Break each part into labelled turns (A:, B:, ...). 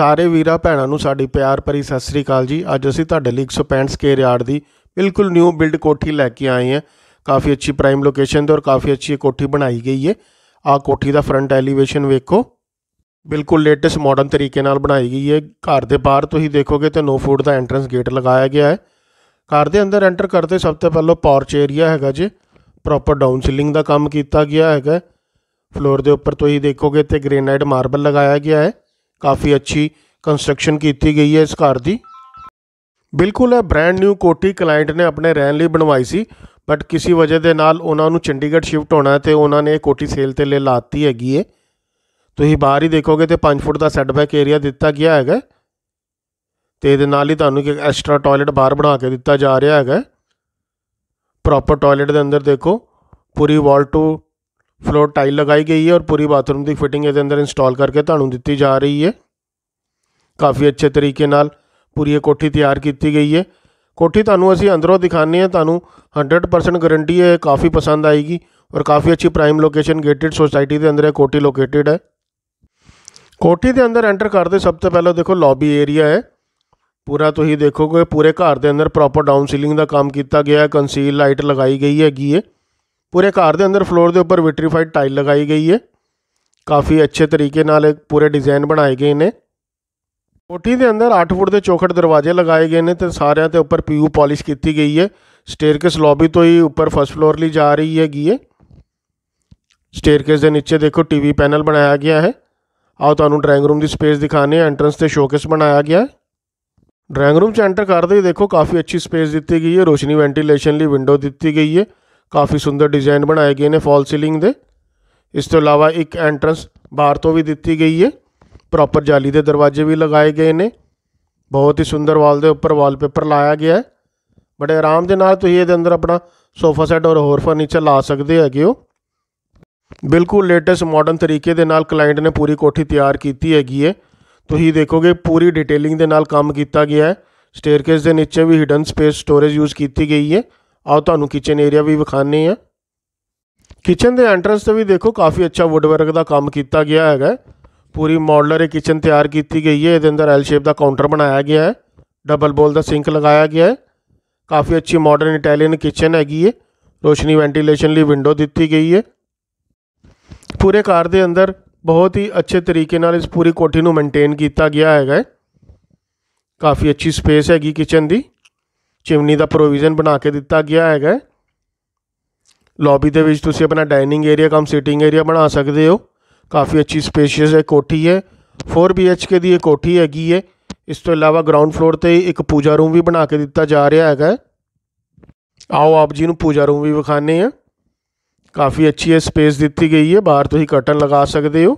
A: ਸਾਰੇ ਵੀਰਾਂ ਭੈਣਾਂ ਨੂੰ ਸਾਡੀ ਪਿਆਰ ਭਰੀ ਸਤਿ ਸ੍ਰੀ ਅਕਾਲ ਜੀ ਅੱਜ ਅਸੀਂ ਤੁਹਾਡੇ ਲਈ 165 ਕੇ ਯਾਰਡ ਦੀ ਬਿਲਕੁਲ ਨਿਊ ਬਿਲਡ ਕੋਠੀ ਲੈ ਕੇ ਆਏ ਹਾਂ ਕਾਫੀ ਅੱਛੀ ਪ੍ਰਾਈਮ ਲੋਕੇਸ਼ਨ ਤੇ ਔਰ ਕਾਫੀ ਅੱਛੀ ਕੋਠੀ ਬਣਾਈ ਗਈ ਹੈ ਆ ਕੋਠੀ ਦਾ ਫਰੰਟ ਐਲੀਵੇਸ਼ਨ ਵੇਖੋ ਬਿਲਕੁਲ ਲੇਟੈਸਟ ਮਾਡਰਨ ਤਰੀਕੇ ਨਾਲ ਬਣਾਈ ਗਈ ਹੈ ਘਰ ਦੇ ਬਾਹਰ ਤੁਸੀਂ ਦੇਖੋਗੇ ਤੇ 9 ਫੁੱਟ ਦਾ ਐਂਟਰੈਂਸ ਗੇਟ ਲਗਾਇਆ ਗਿਆ ਹੈ ਘਰ ਦੇ ਅੰਦਰ ਐਂਟਰ ਕਰਦੇ ਸਭ ਤੋਂ ਪਹਿਲਾਂ ਪੌਰਚ ਏਰੀਆ ਹੈਗਾ ਜੀ ਪ੍ਰੋਪਰ ਡਾਊਨ ਸਿਲਿੰਗ ਦਾ ਕੰਮ ਕੀਤਾ ਗਿਆ ਹੈਗਾ ਫਲੋਰ ਦੇ ਉੱਪਰ ਤੁਸੀਂ ਦੇਖੋਗੇ ਤੇ ਗ੍ਰੇਨਾਈਟ ਮਾਰਬਲ ਲਗਾਇਆ ਗਿਆ ਹੈ ਕਾਫੀ ਅੱਛੀ ਕੰਸਟਰਕਸ਼ਨ ਕੀਤੀ ਗਈ ਹੈ ਇਸ ਘਰ ਦੀ ਬਿਲਕੁਲ ਇਹ ਬ੍ਰਾਂਡ ਨਿਊ ਕੋਟੀ ਕਲਾਇੰਟ ਨੇ ਆਪਣੇ ਰਹਿਣ ਲਈ ਬਣਵਾਈ ਸੀ ਬਟ ਕਿਸੇ ਵਜ੍ਹਾ ਦੇ ਨਾਲ ਉਹਨਾਂ ਨੂੰ ਚੰਡੀਗੜ੍ਹ ਸ਼ਿਫਟ ਹੋਣਾ ਹੈ ਤੇ ਉਹਨਾਂ ਨੇ ਇਹ ਕੋਟੀ ਸੇਲ ਤੇ ਲੈ ਲਾਤੀ ਹੈਗੀ ਹੈ ਤੁਸੀਂ ਬਾਹਰ ਹੀ ਦੇਖੋਗੇ ਤੇ 5 ਫੁੱਟ ਦਾ ਸੈਟਬੈਕ ਏਰੀਆ ਦਿੱਤਾ ਗਿਆ ਹੈਗਾ ਤੇ ਇਹਦੇ ਨਾਲ ਹੀ ਤੁਹਾਨੂੰ ਇੱਕ ਐਕਸਟਰਾ ਟਾਇਲਟ ਬਾਹਰ ਬਣਾ ਕੇ ਦਿੱਤਾ ਜਾ ਰਿਹਾ ਹੈਗਾ ਪ੍ਰੋਪਰ ਟਾਇਲਟ ਦੇ ਅੰਦਰ ਦੇਖੋ ਪੂਰੀ ਵਾਲ ਟੂ ਫਲੋਰ ਟਾਈਲ ਲਗਾਈ ਗਈ ਹੈ ਔਰ ਪੂਰੀ ਬਾਥਰੂਮ ਦੀ ਫਿਟਿੰਗ ਇਹਦੇ ਅੰਦਰ ਇੰਸਟਾਲ ਕਰਕੇ ਤੁਹਾਨੂੰ ਦਿੱਤੀ ਜਾ ਰਹੀ ਹੈ ਕਾਫੀ ਅੱਛੇ ਤਰੀਕੇ ਨਾਲ ਪੂਰੀ ਇਹ ਕੋਠੀ ਤਿਆਰ ਕੀਤੀ ਗਈ ਹੈ ਕੋਠੀ ਤੁਹਾਨੂੰ ਅਸੀਂ ਅੰਦਰੋਂ ਦਿਖਾਣੇ ਆ ਤੁਹਾਨੂੰ 100% ਗਾਰੰਟੀ ਹੈ ਕਾਫੀ ਪਸੰਦ ਆਏਗੀ ਔਰ ਕਾਫੀ ਅੱਛੀ ਪ੍ਰਾਈਮ ਲੋਕੇਸ਼ਨ ਗੇਟਡ ਸੋਸਾਇਟੀ ਦੇ ਅੰਦਰ ਇਹ ਕੋਠੀ ਲੋਕੇਟਡ ਹੈ ਕੋਠੀ ਦੇ ਅੰਦਰ ਐਂਟਰ ਕਰਦੇ ਸਭ ਤੋਂ ਪਹਿਲਾਂ ਦੇਖੋ ਲੌਬੀ ਏਰੀਆ ਹੈ ਪੂਰਾ ਤੁਸੀਂ ਦੇਖੋਗੇ ਪੂਰੇ ਘਰ ਦੇ ਅੰਦਰ ਪ੍ਰੋਪਰ ਡਾਊਨ ਸੀਲਿੰਗ ਦਾ ਕੰਮ ਕੀਤਾ ਗਿਆ ਹੈ ਕੰਸੀਲ ਲਾਈਟ ਲਗਾਈ ਗਈ ਹੈਗੀ ਹੈ ਪੂਰੇ ਘਰ ਦੇ ਅੰਦਰ ਫਲੋਰ ਦੇ ਉੱਪਰ ਵਿਟਰੀਫਾਈਡ ਟਾਈਲ ਲਗਾਈ ਗਈ ਹੈ ਕਾਫੀ ਅੱਛੇ ਤਰੀਕੇ ਨਾਲ ਇੱਕ ਪੂਰੇ ਡਿਜ਼ਾਈਨ ਬਣਾਏ ਗਏ ਨੇ ਕੋਠੀ ਦੇ ਅੰਦਰ 8 ਫੁੱਟ ਦੇ ਚੌਖਟ ਦਰਵਾਜ਼ੇ ਲਗਾਏ ਗਏ ਨੇ ਤੇ ਸਾਰਿਆਂ ਤੇ ਉੱਪਰ ਪੀਯੂ ਪਾਲਿਸ਼ ਕੀਤੀ ਗਈ ਹੈ ਸਟੇਅਰਕੇਸ ਲੌਬੀ ਤੋਂ ਹੀ ਉੱਪਰ ਫਰਸਟ ਫਲੋਰ ਲਈ ਜਾ ਰਹੀ ਹੈਗੀ ਹੈ ਸਟੇਅਰਕੇਸ ਦੇ ਨੀਚੇ ਦੇਖੋ ਟੀਵੀ ਪੈਨਲ ਬਣਾਇਆ ਗਿਆ ਹੈ ਆਓ ਤੁਹਾਨੂੰ ਡਰਾਇੰਗ ਰੂਮ ਦੀ ਸਪੇਸ ਦਿਖਾਣੇ ਆ ਐਂਟਰੈਂਸ ਤੇ ਸ਼ੋਕੇਸ ਬਣਾਇਆ ਗਿਆ ਹੈ ਡਰਾਇੰਗ ਰੂਮ ਚ ਐਂਟਰ ਕਰਦੇ ਹੀ ਦੇਖੋ ਕਾਫੀ ਅੱਛੀ ਸਪੇਸ ਦਿੱਤੀ ਗਈ ਹੈ ਰੋਸ਼ਨੀ ਵੈਂਟੀਲੇਸ਼ਨ ਲਈ ਵਿੰਡੋ ਦਿੱਤੀ ਗਈ ਹੈ ਕਾਫੀ ਸੁੰਦਰ ਡਿਜ਼ਾਈਨ ਬਣਾਏ ਗਏ ਨੇ ਫਾਲ ਸੀਲਿੰਗ ਦੇ ਇਸ ਤੋਂ ਇਲਾਵਾ ਇੱਕ ਐਂਟਰੈਂਸ ਬਾਹਰ ਤੋਂ ਵੀ ਦਿੱਤੀ ਗਈ ਹੈ ਪ੍ਰੋਪਰ ਜਾਲੀ ਦੇ ਦਰਵਾਜ਼ੇ ਵੀ ਲਗਾਏ ਗਏ ਨੇ ਬਹੁਤ ਹੀ ਸੁੰਦਰ ਵਾਲ ਦੇ ਉੱਪਰ ਵਾਲਪੇਪਰ ਲਾਇਆ ਗਿਆ ਹੈ ਬੜੇ ਆਰਾਮ ਦੇ ਨਾਲ ਤੁਸੀਂ ਇਹਦੇ ਅੰਦਰ ਆਪਣਾ ਸੋਫਾ ਸੈੱਟ ਔਰ ਹੋਰ ਫਰਨੀਚਰ ਲਾ ਸਕਦੇ ਹੈਗੇ ਹੋ ਬਿਲਕੁਲ ਲੇਟੈਸਟ ਮਾਡਰਨ ਤਰੀਕੇ ਦੇ ਨਾਲ ਕਲਾਇੰਟ ਨੇ ਪੂਰੀ ਕੋਠੀ ਤਿਆਰ ਕੀਤੀ ਹੈਗੀ ਹੈ ਤੁਸੀਂ ਦੇਖੋਗੇ ਪੂਰੀ ਡਿਟੇਲਿੰਗ ਦੇ ਨਾਲ ਕੰਮ ਕੀਤਾ ਗਿਆ ਹੈ ਸਟੇਅਰਕੇਸ ਦੇ ਨੀਚੇ ਵੀ ਹਿਡਨ ਸਪੇਸ ਸਟੋਰੇਜ ਯੂਜ਼ ਕੀਤੀ ਗਈ ਹੈ ਆਓ ਤੁਹਾਨੂੰ ਕਿਚਨ ਏਰੀਆ ਵੀ ਵਿਖਾਣੇ ਆ ਕਿਚਨ ਦੇ ਐਂਟਰੈਂਸ ਤੇ ਵੀ ਦੇਖੋ ਕਾਫੀ ਅੱਛਾ ਵੁੱਡਵਰਕ ਦਾ ਕੰਮ ਕੀਤਾ ਗਿਆ ਹੈਗਾ ਪੂਰੀ ਮਾਡਲਰ ਇਹ ਕਿਚਨ ਤਿਆਰ ਕੀਤੀ ਗਈ ਹੈ ਇਹਦੇ ਅੰਦਰ ਐਲ ਸ਼ੇਪ ਦਾ ਕਾਊਂਟਰ ਬਣਾਇਆ ਗਿਆ ਹੈ ਡਬਲ ਬੋਲ ਦਾ ਸਿੰਕ ਲਗਾਇਆ ਗਿਆ ਹੈ ਕਾਫੀ ਅੱਛੀ ਮਾਡਰਨ ਇਟਾਲੀਅਨ ਕਿਚਨ ਹੈਗੀ ਹੈ ਰੋਸ਼ਨੀ ਵੈਂਟੀਲੇਸ਼ਨ ਲਈ ਵਿੰਡੋ ਦਿੱਤੀ ਗਈ ਹੈ ਪੂਰੇ ਘਰ ਦੇ ਅੰਦਰ ਬਹੁਤ ਹੀ ਅੱਛੇ ਤਰੀਕੇ ਨਾਲ ਇਸ ਪੂਰੀ ਕੋਠੀ ਨੂੰ ਮੇਨਟੇਨ ਕੀਤਾ ਗਿਆ ਹੈਗਾ ਕਾਫੀ ਅੱਛੀ ਸਪੇਸ ਹੈਗੀ ਕਿਚਨ ਦੀ ਚਿਮਨੀ ਦਾ ਪ੍ਰੋਵੀਜ਼ਨ ਬਣਾ ਕੇ ਦਿੱਤਾ ਗਿਆ ਹੈਗਾ ਲੌਬੀ ਦੇ ਵਿੱਚ ਤੁਸੀਂ ਆਪਣਾ dining area cum sitting area ਬਣਾ ਸਕਦੇ ਹੋ ਕਾਫੀ ਅੱਛੀ ਸਪੇਸ਼ੀਅਸ ਹੈ ਕੋਠੀ ਹੈ 4 BHK ਦੀ ਇਹ ਕੋਠੀ ਹੈਗੀ ਹੈ ਇਸ ਤੋਂ ਇਲਾਵਾ ਗਰਾਊਂਡ ਫਲੋਰ ਤੇ ਇੱਕ ਪੂਜਾ ਰੂਮ ਵੀ ਬਣਾ ਕੇ ਦਿੱਤਾ ਜਾ ਰਿਹਾ ਹੈਗਾ ਆਓ ਆਪ ਜੀ ਨੂੰ ਪੂਜਾ ਰੂਮ ਵੀ ਵਿਖਾਣੇ ਆ ਕਾਫੀ ਅੱਛੀ ਹੈ ਸਪੇਸ ਦਿੱਤੀ ਗਈ ਹੈ ਬਾਹਰ ਤੁਸੀਂ ਕਰਟਨ ਲਗਾ ਸਕਦੇ ਹੋ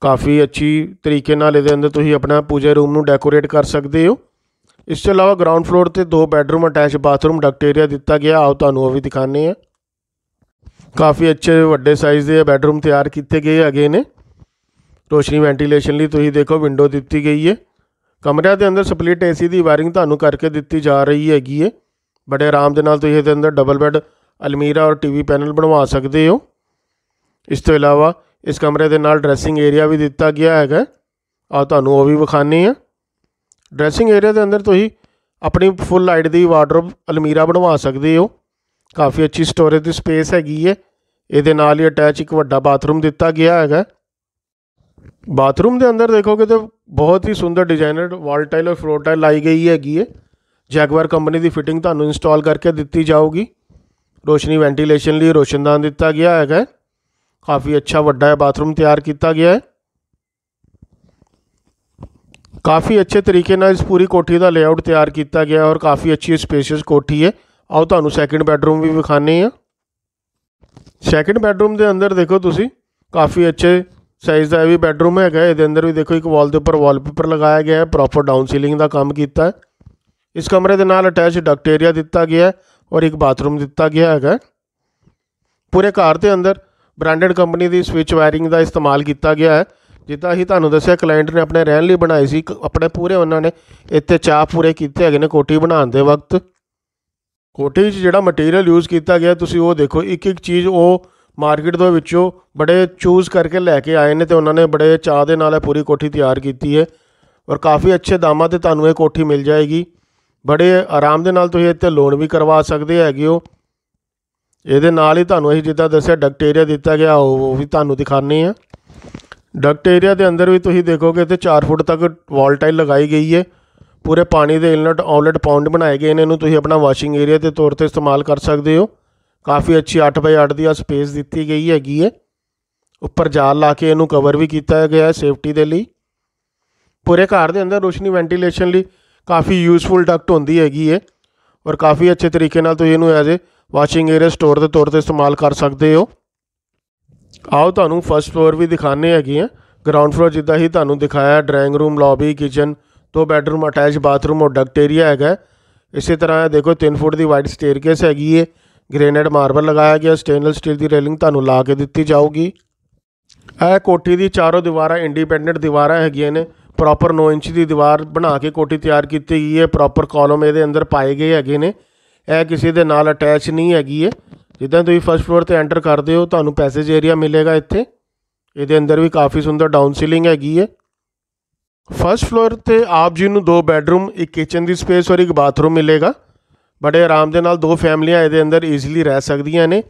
A: ਕਾਫੀ ਅੱਛੀ ਤਰੀਕੇ ਨਾਲ ਇਹਦੇ ਅੰਦਰ ਤੁਸੀਂ ਆਪਣਾ ਪੂਜਾ ਰੂਮ ਨੂੰ ਡੈਕੋਰੇਟ ਕਰ ਸਕਦੇ ਹੋ ਇਸ ਤੋਂ ਇਲਾਵਾ ਗਰਾਊਂਡ ਫਲੋਰ ਤੇ ਦੋ bedroom attach bathroom duct area ਦਿੱਤਾ ਗਿਆ ਆਓ ਤੁਹਾਨੂੰ ਉਹ ਵੀ ਦਿਖਾਣੇ ਆ ਕਾਫੀ ਅੱਛੇ ਵੱਡੇ ਸਾਈਜ਼ ਦੇ ਬੈਡਰੂਮ ਤਿਆਰ ਕੀਤੇ ਗਏ ਹੈਗੇ ਨੇ ਰੋਸ਼ਨੀ ਵੈਂਟੀਲੇਸ਼ਨ ਲਈ ਤੁਸੀਂ ਦੇਖੋ ਵਿੰਡੋ ਦਿੱਤੀ ਗਈ ਹੈ ਕਮਰਿਆਂ ਦੇ ਅੰਦਰ ਸਪਲਿਟ ਏਸੀ ਦੀ ਵਾਇਰਿੰਗ ਤੁਹਾਨੂੰ ਕਰਕੇ ਦਿੱਤੀ ਜਾ ਰਹੀ ਹੈਗੀ ਹੈ ਬੜੇ ਆਰਾਮ ਦੇ ਨਾਲ ਤੁਸੀਂ ਇਹਦੇ ਅੰਦਰ ਡਬਲ ਬੈੱਡ ਅਲਮੀਰਾ ਔਰ ਟੀਵੀ ਪੈਨਲ ਬਣਵਾ ਸਕਦੇ ਹੋ ਇਸ ਤੋਂ ਇਲਾਵਾ ਇਸ ਕਮਰੇ ਦੇ ਨਾਲ ਡਰੈਸਿੰਗ ਏਰੀਆ ਵੀ ਦਿੱਤਾ ਗਿਆ ਹੈਗਾ ਆ ਤੁਹਾਨੂੰ ਉਹ ਵੀ ਵਿਖਾਣੇ ਆ ਡਰੈਸਿੰਗ ਏਰੀਆ ਦੇ ਅੰਦਰ ਤੁਸੀਂ ਆਪਣੀ ਫੁੱਲ ਲਾਈਟ ਦੀ ਵਾਰਡਰੋਬ ਅਲਮੀਰਾ ਬਣਵਾ ਸਕਦੇ ਹੋ ਕਾਫੀ ਅੱਛੀ ਸਟੋਰੇਜ ਦੀ ਸਪੇਸ ਹੈਗੀ ਹੈ ਇਹਦੇ ਨਾਲ ਹੀ ਅਟੈਚ ਇੱਕ ਵੱਡਾ ਬਾਥਰੂਮ ਦਿੱਤਾ ਗਿਆ ਹੈਗਾ ਬਾਥਰੂਮ ਦੇ ਅੰਦਰ ਦੇਖੋਗੇ ਤਾਂ ਬਹੁਤ ਹੀ ਸੁੰਦਰ ਡਿਜ਼ਾਈਨਰ ਵਾਲ ਟਾਈਲ ਔਰ ਫਲੋਰ ਟਾਈਲ ਲਾਈ ਗਈ ਹੈਗੀ ਹੈ ਜੈਗਵਾਰ ਕੰਪਨੀ ਦੀ ਫਿਟਿੰਗ ਤੁਹਾਨੂੰ ਇੰਸਟਾਲ ਕਰਕੇ ਦਿੱਤੀ ਜਾਊਗੀ ਰੋਸ਼ਨੀ ਵੈਂਟੀਲੇਸ਼ਨ ਲਈ ਰੋਸ਼ਨਦਾਨ ਦਿੱਤਾ ਗਿਆ ਹੈਗਾ ਕਾਫੀ ਅੱਛਾ ਵੱਡਾ ਬਾਥਰੂਮ ਤਿਆਰ ਕੀਤਾ ਗਿਆ ਹੈ ਕਾਫੀ ਅੱਛੇ ਤਰੀਕੇ ਨਾਲ ਇਸ ਪੂਰੀ ਕੋਠੀ ਦਾ ਲੇਆਊਟ ਤਿਆਰ ਕੀਤਾ ਗਿਆ ਔਰ ਕਾਫੀ ਅੱਛੀ ਸਪੇਸ਼ੀਅਸ ਕੋਠੀ ਹੈ ਆਓ ਤੁਹਾਨੂੰ ਸੈਕੰਡ ਬੈੱਡਰੂਮ ਵੀ ਵਿਖਾਣੇ ਆ ਸੈਕੰਡ ਬੈੱਡਰੂਮ ਦੇ ਅੰਦਰ ਦੇਖੋ ਤੁਸੀਂ ਕਾਫੀ ਅੱਛੇ ਸਾਈਜ਼ ਦਾ ਇਹ ਵੀ ਬੈੱਡਰੂਮ ਹੈਗਾ ਇਹਦੇ ਅੰਦਰ ਵੀ ਦੇਖੋ ਇੱਕ ਵਾਲ ਦੇ ਉੱਪਰ ਵਾਲਪੇਪਰ ਲਗਾਇਆ ਗਿਆ ਹੈ ਪ੍ਰੋਪਰ ਡਾਊਨ ਸੀਲਿੰਗ ਦਾ ਕੰਮ ਕੀਤਾ ਹੈ ਇਸ ਕਮਰੇ ਦੇ ਨਾਲ ਅਟੈਚ ਡਕਟ ਏਰੀਆ ਦਿੱਤਾ ਗਿਆ ਹੈ ਔਰ ਇੱਕ ਬਾਥਰੂਮ ਦਿੱਤਾ ਗਿਆ ਹੈਗਾ ਪੂਰੇ ਘਰ ਦੇ ਅੰਦਰ ਬ੍ਰਾਂਡਡ ਕੰਪਨੀ ਦੀ ਸਵਿਚ ਵਾਇਰਿੰਗ ਦਾ ਇਸਤੇਮਾਲ ਕੀਤਾ ਗਿਆ ਹੈ ਜਿੱਦਾਂ ਅਸੀਂ ਤੁਹਾਨੂੰ ਦੱਸਿਆ ਕਲਾਇੰਟ ਨੇ ਆਪਣੇ ਰਹਿਣ ਲਈ ਬਣਾਈ ਸੀ ਆਪਣੇ ਪੂਰੇ ਉਹਨਾਂ ਨੇ ਇੱਥੇ ਚਾਹ ਪੂਰੇ ਕੀਤੇ ਹੈਗੇ ਨੇ ਕੋਠੀ ਬਣਾਉਣ ਦੇ ਵਕਤ ਕੋਠੀ 'ਚ ਜਿਹੜਾ ਮਟੀਰੀਅਲ ਯੂਜ਼ ਕੀਤਾ ਗਿਆ ਤੁਸੀਂ ਉਹ ਦੇਖੋ ਇੱਕ ਇੱਕ ਚੀਜ਼ ਉਹ ਮਾਰਕੀਟ ਦੇ ਵਿੱਚੋਂ ਬੜੇ ਚੂਜ਼ ਕਰਕੇ ਲੈ ਕੇ ਆਏ ਨੇ ਤੇ ਉਹਨਾਂ ਨੇ ਬੜੇ ਚਾਹ ਦੇ ਨਾਲ ਇਹ ਪੂਰੀ ਕੋਠੀ ਤਿਆਰ ਕੀਤੀ ਹੈ ਔਰ ਕਾਫੀ ਅੱਛੇ ਦਾਮਾਂ ਤੇ ਤੁਹਾਨੂੰ ਇਹ ਕੋਠੀ ਮਿਲ ਜਾਏਗੀ ਬੜੇ ਆਰਾਮ ਦੇ ਨਾਲ ਤੁਸੀਂ ਇੱਥੇ ਲੋਨ ਵੀ ਕਰਵਾ ਸਕਦੇ ਹੈਗੇ ਹੋ ਇਹਦੇ ਨਾਲ ਹੀ ਤੁਹਾਨੂੰ ਅਸੀਂ ਜਿੱਦਾਂ ਦੱਸਿਆ ਡਕਟੇਰੀਆ ਦਿੱਤਾ ਗਿਆ ਉਹ ਵੀ ਤੁਹਾਨੂੰ ਦਿਖਾਣੇ ਆ ਡਕਟ ਏਰੀਆ ਦੇ ਅੰਦਰ ਵੀ ਤੁਸੀਂ ਦੇਖੋਗੇ ਤੇ 4 ਫੁੱਟ ਤੱਕ ਵਾਲ ਟਾਈਲ ਲਗਾਈ ਗਈ ਹੈ ਪੂਰੇ ਪਾਣੀ ਦੇ ਇਨਲਟ ਆਊਟਲੈਟ ਪੌਂਡ ਬਣਾਏ ਗਏ ਨੇ ਇਹਨੂੰ ਤੁਸੀਂ ਆਪਣਾ ਵਾਸ਼ਿੰਗ ਏਰੀਆ ਦੇ ਤੌਰ ਤੇ ਇਸਤੇਮਾਲ ਕਰ ਸਕਦੇ ਹੋ ਕਾਫੀ ਅੱਛੀ 8x8 ਦੀ ਆ ਸਪੇਸ ਦਿੱਤੀ ਗਈ ਹੈਗੀ ਹੈ ਉੱਪਰ ਜਾਲ ਲਾ ਕੇ ਇਹਨੂੰ ਕਵਰ ਵੀ ਕੀਤਾ ਗਿਆ ਹੈ ਸੇਫਟੀ ਦੇ ਲਈ ਪੂਰੇ ਘਰ ਦੇ ਅੰਦਰ ਰੋਸ਼ਨੀ ਵੈਂਟੀਲੇਸ਼ਨ ਲਈ ਕਾਫੀ ਯੂਸਫੁਲ ਡਕਟ ਹੁੰਦੀ ਹੈਗੀ ਹੈ ਔਰ ਕਾਫੀ ਅੱਛੇ ਤਰੀਕੇ ਨਾਲ ਤੁਸੀਂ ਇਹਨੂੰ as a washing area store ਦੇ ਤੌਰ ਤੇ ਇਸਤੇਮਾਲ ਕਰ ਸਕਦੇ ਹੋ ਆਓ ਤੁਹਾਨੂੰ ਫਰਸਟ ਫਲੋਰ ਵੀ ਦਿਖਾਣੇ ਹੈਗੇ ਆ ਗਰਾਊਂਡ ਫਲੋਰ ਜਿੱਦਾਂ ਹੀ ਤੁਹਾਨੂੰ ਦਿਖਾਇਆ ਡਰਾਇੰਗ ਰੂਮ ਲੌਬੀ ਕਿਚਨ ਦੋ ਬੈਡਰੂਮ ਅਟੈਚ ਬਾਥਰੂਮ ਔਰ ਡਕਟ ਏਰੀਆ ਹੈਗਾ ਇਸੇ ਤਰ੍ਹਾਂ ਇਹ ਦੇਖੋ 3 ਫੁੱਟ ਦੀ ਵਾਈਡ ਸਟੇਅਰਕੇਸ ਹੈਗੀ ਏ ਗ੍ਰੇਨਾਈਟ ਮਾਰਬਲ ਲਗਾਇਆ ਗਿਆ ਸਟੇਨਲੈਸ ਸਟੀਲ ਦੀ ਰੇਲਿੰਗ ਤੁਹਾਨੂੰ ਲਾ ਕੇ ਦਿੱਤੀ ਜਾਊਗੀ ਇਹ ਕੋਠੀ ਦੀ ਚਾਰੋਂ ਦੀਵਾਰਾਂ ਇੰਡੀਪੈਂਡੈਂਟ ਦੀਵਾਰਾਂ ਹੈਗੀਆਂ ਨੇ ਪ੍ਰੋਪਰ 9 ਇੰਚ ਦੀ ਦੀਵਾਰ ਬਣਾ ਕੇ ਕੋਠੀ ਤਿਆਰ ਕੀਤੀ ਗਈ ਹੈ ਪ੍ਰੋਪਰ ਕਾਲਮ ਇਹਦੇ ਅੰਦਰ ਪਾਏ ਗਏ ਹੈਗੇ ਨੇ ਇਹ ਕਿਸੇ ਦੇ ਨਾਲ ਅਟੈਚ ਨਹੀਂ ਹੈਗੀ ਹੈ ਜਿੱਦਾਂ ਤੁਸੀਂ ਫਰਸਟ ਫਲੋਰ ਤੇ ਐਂਟਰ ਕਰਦੇ ਹੋ ਤੁਹਾਨੂੰ ਪੈਸੇਜ ਏਰੀਆ ਮਿਲੇਗਾ ਇੱਥੇ ਇਹਦੇ ਅੰਦਰ ਵੀ ਕਾਫੀ ਸੁੰਦਰ ਡਾਊਨ ਸੀਲਿੰਗ ਹੈਗੀ ਹੈ ਫਰਸਟ ਫਲੋਰ ਤੇ ਆਪ ਜੀ ਨੂੰ ਦੋ ਬੈੱਡਰੂਮ ਇੱਕ ਕਿਚਨ ਦੀ ਸਪੇਸ ਔਰ ਇੱਕ ਬਾਥਰੂਮ ਮਿਲੇਗਾ ਬੜੇ ਆਰਾਮ ਦੇ ਨਾਲ ਦੋ ਫੈਮਲੀਆਂ ਇਹਦੇ ਅੰਦਰ ਈਜ਼ੀਲੀ ਰਹਿ ਸਕਦੀਆਂ ਨੇ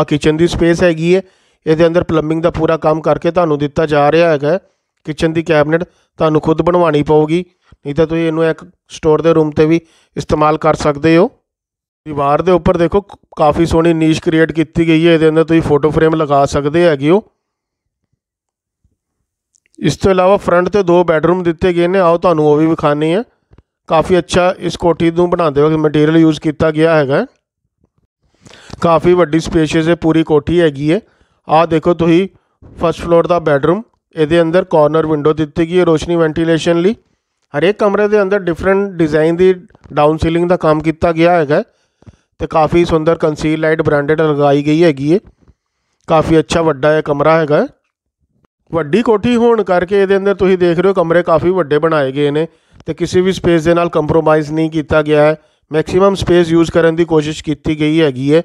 A: ਆ ਕਿਚਨ ਦੀ ਸਪੇਸ ਹੈਗੀ ਹੈ ਇਹਦੇ ਅੰਦਰ ਪਲੰਬਿੰਗ ਦਾ ਪੂਰਾ ਕੰਮ ਕਰਕੇ ਤੁਹਾਨੂੰ ਦਿੱਤਾ ਜਾ ਰਿਹਾ ਹੈਗਾ ਕਿਚਨ ਦੀ ਕੈਬਨਟ ਤੁਹਾਨੂੰ ਖੁਦ ਬਣਵਾਣੀ ਪਊਗੀ ਨਹੀਂ ਤਾਂ ਤੁਸੀਂ ਇਹਨੂੰ ਇੱਕ ਸਟੋਰ ਦੇ ਰੂਮ ਤੇ ਵੀ ਇਸਤੇਮਾਲ ਕਰ ਸਕਦੇ ਹੋ ਦੀਵਾਰ ਦੇ ਉੱਪਰ ਦੇਖੋ ਕਾਫੀ ਸੋਹਣੀ ਨੀਸ਼ ਕ੍ਰੀਏਟ ਕੀਤੀ ਗਈ ਹੈ ਇਹਦੇ ਅੰਦਰ ਤੁਸੀਂ ਫੋਟੋ ਫਰੇਮ ਲਗਾ ਸਕਦੇ ਹੈਗੇ ਹੋ ਇਸ ਤੋਂ ਇਲਾਵਾ ਫਰੰਟ ਤੇ ਦੋ ਬੈਡਰੂਮ ਦਿੱਤੇ ਗਏ ਨੇ ਆਓ ਤੁਹਾਨੂੰ ਉਹ ਵੀ ਵਿਖਾਣੇ ਹੈ ਕਾਫੀ ਅੱਛਾ ਇਸ ਕੋਠੀ ਨੂੰ ਬਣਾਉਂਦੇ ਵਕਤ ਮਟੀਰੀਅਲ ਯੂਜ਼ ਕੀਤਾ ਗਿਆ ਹੈਗਾ ਕਾਫੀ ਵੱਡੀ ਸਪੇਸ਼ੀਅਸ ਹੈ ਪੂਰੀ ਕੋਠੀ ਹੈਗੀ ਹੈ ਆਹ ਦੇਖੋ ਤੁਸੀਂ ਫਸਟ ਫਲੋਰ ਦਾ ਬੈਡਰੂਮ ਇਹਦੇ ਅੰਦਰ ਕਾਰਨਰ ਵਿੰਡੋ ਦਿੱਤੀ ਗਈ ਹੈ ਰੋਸ਼ਨੀ ਵੈਂਟੀਲੇਸ਼ਨ ਲਈ ਹਰੇਕ ਕਮਰੇ ਦੇ ਅੰਦਰ ਡਿਫਰੈਂਟ ਡਿਜ਼ਾਈਨ ਦੀ ਡਾਊਨ ਸੀਲਿੰਗ ਦਾ ਕੰਮ ਕੀਤਾ ਗਿਆ ਹੈਗਾ ਤੇ ਕਾਫੀ ਸੁੰਦਰ ਕੰਸੀਲ ਲਾਈਟ ਬ੍ਰਾਂਡਡ ਲਗਾਈ ਗਈ ਹੈਗੀ ਏ ਕਾਫੀ ਅੱਛਾ ਵੱਡਾ ਇਹ ਕਮਰਾ ਹੈਗਾ ਵੱਡੀ ਕੋਠੀ ਹੋਣ ਕਰਕੇ ਇਹਦੇ ਅੰਦਰ ਤੁਸੀਂ ਦੇਖ ਰਹੇ ਹੋ ਕਮਰੇ ਕਾਫੀ ਵੱਡੇ ਬਣਾਏ ਗਏ ਨੇ ਤੇ ਕਿਸੇ ਵੀ ਸਪੇਸ ਦੇ ਨਾਲ ਕੰਪਰੋਮਾਈਜ਼ ਨਹੀਂ ਕੀਤਾ ਗਿਆ ਹੈ ਮੈਕਸਿਮਮ ਸਪੇਸ ਯੂਜ਼ ਕਰਨ ਦੀ ਕੋਸ਼ਿਸ਼ ਕੀਤੀ ਗਈ ਹੈਗੀ ਏ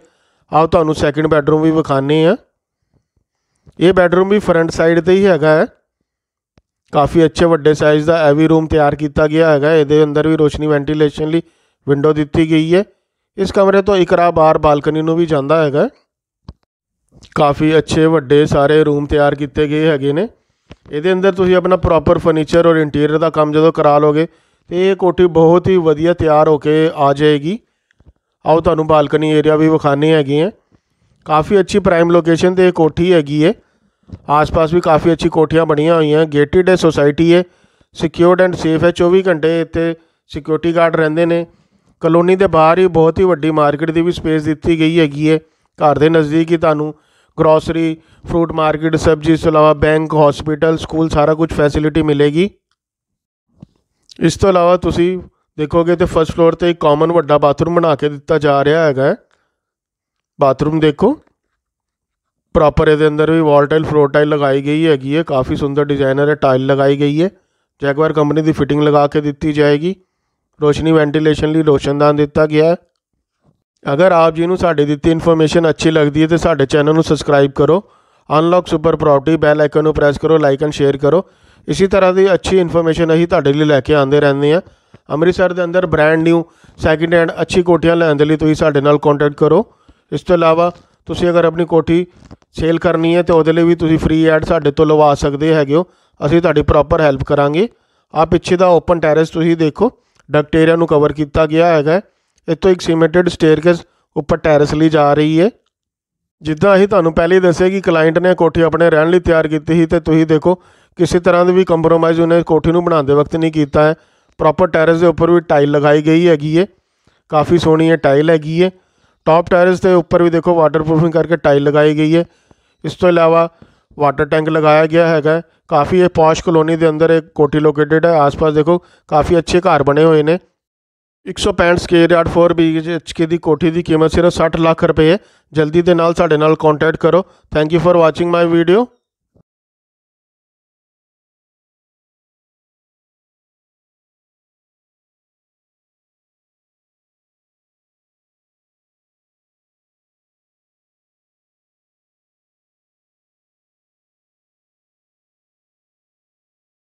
A: ਆਓ ਤੁਹਾਨੂੰ ਸੈਕੰਡ ਬੈਡਰੂਮ ਵੀ ਵਿਖਾਣੇ ਆ ਇਹ ਬੈਡਰੂਮ ਵੀ ਫਰੰਟ ਸਾਈਡ ਤੇ ਹੀ ਹੈਗਾ ਹੈ ਕਾਫੀ ਅੱਛੇ ਵੱਡੇ ਸਾਈਜ਼ ਦਾ ਐਵੀ ਰੂਮ ਤਿਆਰ ਕੀਤਾ ਗਿਆ ਹੈਗਾ ਇਹਦੇ ਅੰਦਰ ਵੀ ਰੋਸ਼ਨੀ ਵੈਂਟੀਲੇਸ਼ਨ ਲਈ ਵਿੰਡੋ ਦਿੱਤੀ ਗਈ ਹੈ ਇਸ ਕਮਰੇ ਤੋਂ ਇਕਰਾ ਬਾਹਰ ਬਾਲਕਨੀ ਨੂੰ ਵੀ ਜਾਂਦਾ ਹੈਗਾ ਕਾਫੀ ਅੱਛੇ ਵੱਡੇ ਸਾਰੇ ਰੂਮ ਤਿਆਰ ਕੀਤੇ ਗਏ ਹੈਗੇ ਨੇ ਇਹਦੇ ਅੰਦਰ ਤੁਸੀਂ ਆਪਣਾ ਪ੍ਰੋਪਰ ਫਰਨੀਚਰ ਔਰ ਇੰਟੀਰੀਅਰ ਦਾ ਕੰਮ ਜਦੋਂ ਕਰਾ ਲੋਗੇ ਤੇ ਇਹ ਕੋਠੀ ਬਹੁਤ ਹੀ ਵਧੀਆ ਤਿਆਰ ਹੋ ਕੇ ਆ ਜਾਏਗੀ ਆਓ ਤੁਹਾਨੂੰ ਬਾਲਕਨੀ ਏਰੀਆ ਵੀ ਵਿਖਾਣੀ ਹੈਗੀ ਹੈ ਕਾਫੀ ਅੱਛੀ ਪ੍ਰਾਈਮ ਲੋਕੇਸ਼ਨ ਤੇ ਇਹ ਕੋਠੀ ਹੈਗੀ ਹੈ ਆਸ-ਪਾਸ ਵੀ ਕਾਫੀ ਅੱਛੀ ਕੋਠੀਆਂ ਬਣੀਆਂ ਹੋਈਆਂ ਗੇਟਡ ਸੋਸਾਇਟੀ ਹੈ ਸਿਕਿਉਰਡ ਐਂਡ ਸੇਫ ਹੈ 24 ਘੰਟੇ ਇੱਥੇ ਸਿਕਿਉਰਿਟੀ ਗਾਰਡ ਰਹਿੰਦੇ ਨੇ ਕਲੋਨੀ ਦੇ ਬਾਹਰ ਹੀ ਬਹੁਤ ਹੀ ਵੱਡੀ ਮਾਰਕੀਟ ਦੀ ਵੀ ਸਪੇਸ ਦਿੱਤੀ ਗਈ ਹੈਗੀ ਹੈ ਘਰ ਦੇ ਨਜ਼ਦੀਕ ਹੀ ਤੁਹਾਨੂੰ ਗਰੋਸਰੀ ਫਰੂਟ ਮਾਰਕੀਟ ਸਬਜ਼ੀ ਸਲਾਵਾ ਤੋਂ ਇਲਾਵਾ ਬੈਂਕ ਹਸਪੀਟਲ ਸਕੂਲ ਸਾਰਾ ਕੁਝ ਫੈਸਿਲਿਟੀ ਮਿਲੇਗੀ ਇਸ ਤੋਂ ਇਲਾਵਾ ਤੁਸੀਂ ਦੇਖੋਗੇ ਤੇ ਫਸਟ ਫਲੋਰ ਤੇ ਇੱਕ ਕਾਮਨ ਵੱਡਾ ਬਾਥਰੂਮ ਬਣਾ ਕੇ ਦਿੱਤਾ ਜਾ ਰਿਹਾ ਹੈਗਾ ਬਾਥਰੂਮ ਦੇਖੋ ਪ੍ਰੋਪਰ ਇਹਦੇ ਅੰਦਰ ਵੀ ਵਾਲ ਟਾਈਲ ਫਲੋਰ ਟਾਈਲ ਲਗਾਈ ਗਈ ਹੈਗੀ ਹੈ ਕਾਫੀ ਸੁੰਦਰ ਡਿਜ਼ਾਈਨਰ ਹੈ ਟਾਈਲ ਲਗਾਈ ਗਈ ਹੈ ਜੈਗਵਾਰ ਕੰਪਨੀ ਦੀ ਫਿਟਿੰਗ ਲਗਾ ਕੇ ਦਿੱਤੀ ਜਾਏਗੀ ਰੋਸ਼ਨੀ ਵੈਂਟੀਲੇਸ਼ਨ ਲਈ ਰੋਸ਼ਨਦਾਨ ਦਿੱਤਾ ਗਿਆ ਹੈ ਅਗਰ ਆਪ ਜੀ ਨੂੰ ਸਾਡੇ ਦਿੱਤੀ ਇਨਫੋਰਮੇਸ਼ਨ ਅੱਛੀ ਲੱਗਦੀ ਹੈ ਤੇ ਸਾਡੇ ਚੈਨਲ ਨੂੰ ਸਬਸਕ੍ਰਾਈਬ ਕਰੋ unlock super property bell icon ਨੂੰ ਪ੍ਰੈਸ ਕਰੋ ਲਾਈਕ ਐਂਡ ਸ਼ੇਅਰ ਕਰੋ ਇਸੇ ਤਰ੍ਹਾਂ ਦੀ ਅੱਛੀ ਇਨਫੋਰਮੇਸ਼ਨ ਅਸੀਂ ਤੁਹਾਡੇ ਲਈ ਲੈ ਕੇ ਆਉਂਦੇ ਰਹਿੰਦੇ ਆ ਅੰਮ੍ਰਿਤਸਰ ਦੇ ਅੰਦਰ ਬ੍ਰਾਂਡ ਨਿਊ ਸੈਕਿੰਡ ਹੈਂਡ ਅੱਛੀ ਕੋਠੀਆਂ ਲੈਣ ਦੇ ਲਈ ਤੁਸੀਂ ਸਾਡੇ ਨਾਲ ਕੰਟੈਕਟ ਕਰੋ ਇਸ ਤੋਂ ਇਲਾਵਾ ਤੁਸੀਂ ਅਗਰ ਆਪਣੀ ਕੋਠੀ ਸੇਲ ਕਰਨੀ ਹੈ ਤੇ ਉਹਦੇ ਲਈ ਵੀ ਤੁਸੀਂ ਫ੍ਰੀ ਐਡ ਸਾਡੇ ਤੋਂ ਲਵਾ ਸਕਦੇ ਹੈਗੇ ਹੋ ਅਸੀਂ ਤੁਹਾਡੀ ਪ੍ਰੋਪਰ ਹੈਲਪ ਕਰਾਂਗੇ ਆ ਪਿੱਛੇ ਦਾ ਓਪਨ ਟੈਰੇਸ ਤੁਸੀਂ ਦੇਖੋ ਡਕਟ ਏਰੀਆ ਨੂੰ ਕਵਰ ਕੀਤਾ ਗਿਆ ਹੈਗਾ ਇਤੋਂ ਇੱਕ ਸੀਮੈਂਟਡ ਸਟੇਅਰਕੇਸ ਉੱਪਰ ਟੈਰੇਸ ਲਈ ਜਾ ਰਹੀ ਹੈ ਜਿੱਦਾਂ ਅਸੀਂ ਤੁਹਾਨੂੰ ਪਹਿਲੇ ਦੱਸਿਆ ਕਿ ਕਲਾਇੰਟ ਨੇ ਕੋਠੀ ਆਪਣੇ ਰਹਿਣ ਲਈ ਤਿਆਰ ਕੀਤੀ ਸੀ ਤੇ ਤੁਸੀਂ ਦੇਖੋ ਕਿਸੇ ਤਰ੍ਹਾਂ ਦੀ ਵੀ ਕੰਪਰੋਮਾਈਜ਼ ਉਹਨੇ ਕੋਠੀ ਨੂੰ ਬਣਾਉਂਦੇ ਵਕਤ ਨਹੀਂ ਕੀਤਾ ਹੈ ਪ੍ਰੋਪਰ ਟੈਰੇਸ ਦੇ ਉੱਪਰ ਵੀ ਟਾਈਲ ਲਗਾਈ ਗਈ ਹੈਗੀ ਹੈ ਕਾਫੀ ਸੋਹਣੀ ਹੈ ਟਾਈਲ ਹੈਗੀ ਹੈ ਟਾਪ ਟੈਰੇਸ ਦੇ ਉੱਪਰ ਵੀ ਦੇਖੋ ਵਾਟਰਪ੍ਰੂਫਿੰਗ ਕਰਕੇ ਟਾਈਲ ਲਗਾਈ ਗਈ ਹੈ ਇਸ ਤੋਂ ਇਲਾਵਾ ਵਾਟਰ ਟੈਂਕ ਲਗਾਇਆ ਗਿਆ ਹੈਗਾ ਕਾਫੀ ਇਹ ਪੌਸ਼ ਕਲੋਨੀ ਦੇ ਅੰਦਰ ਇੱਕ ਕੋਠੀ ਲੋਕੇਟਡ ਹੈ ਆਸ-ਪਾਸ ਦੇਖੋ ਕਾਫੀ ਅੱਛੇ ਘਰ ਬਣੇ ਹੋਏ ਨੇ 165 square yard 4 B H K ਦੀ ਕੋਠੀ ਦੀ ਕੀਮਤ ਸਿਰਫ 60 ਲੱਖ ਰੁਪਏ ਹੈ ਜਲਦੀ ਦੇ ਨਾਲ ਸਾਡੇ ਨਾਲ ਕੰਟੈਕਟ ਕਰੋ thank you for watching my video